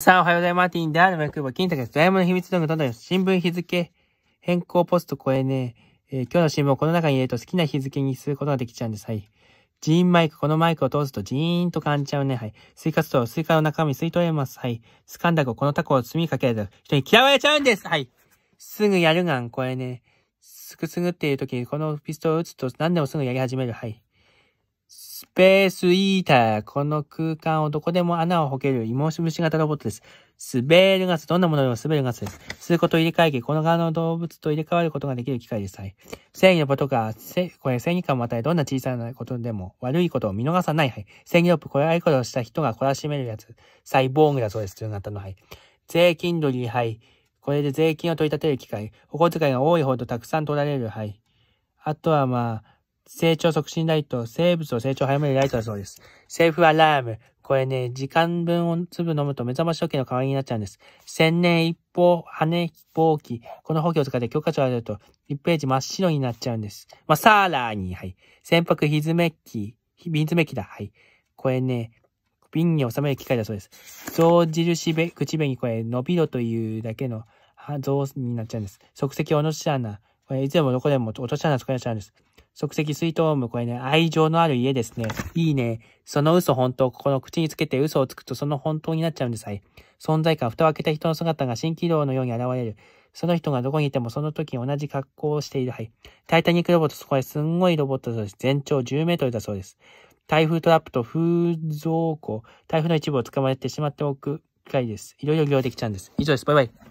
さあ、おはようございます。マーティンであるマイクーバー、金太です。ドラえもんの秘密道具とだど新聞日付変更ポスト超えねえー、今日の新聞をこの中に入れると好きな日付にすることができちゃうんです。はい。ジーンマイク、このマイクを通すとジーンと感じちゃうね。はい。スイカストロー、スイカの中身吸い取れます。はい。スカンダゴ、このタコを積みかけると人に嫌われちゃうんです。はい。すぐやるがん、これね。すぐすぐっていう時にこのピストルを打つと何でもすぐやり始める。はい。スペースイーター。この空間をどこでも穴を掘ける芋虫型ロボットです。スベルガス。どんなものでも滑るガスです。吸うこと入れ替えて、この側の動物と入れ替わることができる機械です。はい。正義のことが、せ、これ正義感を与え、どんな小さなことでも悪いことを見逃さない。はい。正義ロップ。これはいことをした人が懲らしめるやつ。サイボーグだそうです。という方の、はい。税金取り、はい。これで税金を取り立てる機械。お小遣いが多いほどたくさん取られる、はい。あとはまあ、成長促進ライト、生物を成長を早めるライトだそうです。セーフアラーム。これね、時間分を粒飲むと目覚まし時計の代わりになっちゃうんです。千年一方、羽飛行機。この補強を使って許可書をやると、一ページ真っ白になっちゃうんです。まあ、さらに、はい。船舶ひずめき、ひびずめきだ、はい。これね、瓶に収める機械だそうです。象印べ、口紅、これ、伸びろというだけの像になっちゃうんです。即席おのし穴。これ、いつでもどこでも落とし穴作られちゃうんです。即席水筒をむ、これね、愛情のある家ですね。いいね。その嘘本当、ここの口につけて嘘をつくとその本当になっちゃうんです。はい。存在感、蓋を開けた人の姿が新気道のように現れる。その人がどこにいてもその時に同じ格好をしている。はい。タイタニックロボット、そこれすんごいロボットだそうです。全長10メートルだそうです。台風トラップと風蔵庫、台風の一部を捕まえてしまっておくくらいです。いろいろ利用できちゃうんです。以上です。バイバイ。